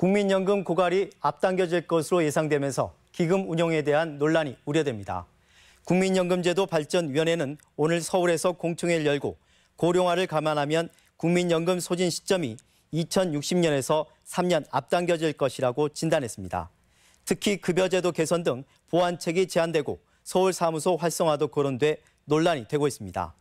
국민연금 고갈이 앞당겨질 것으로 예상되면서 기금 운용에 대한 논란이 우려됩니다. 국민연금제도 발전위원회는 오늘 서울에서 공청회를 열고 고령화를 감안하면 국민연금 소진 시점이 2060년에서 3년 앞당겨질 것이라고 진단했습니다. 특히 급여제도 개선 등 보완책이 제한되고 서울 사무소 활성화도 거론돼 논란이 되고 있습니다.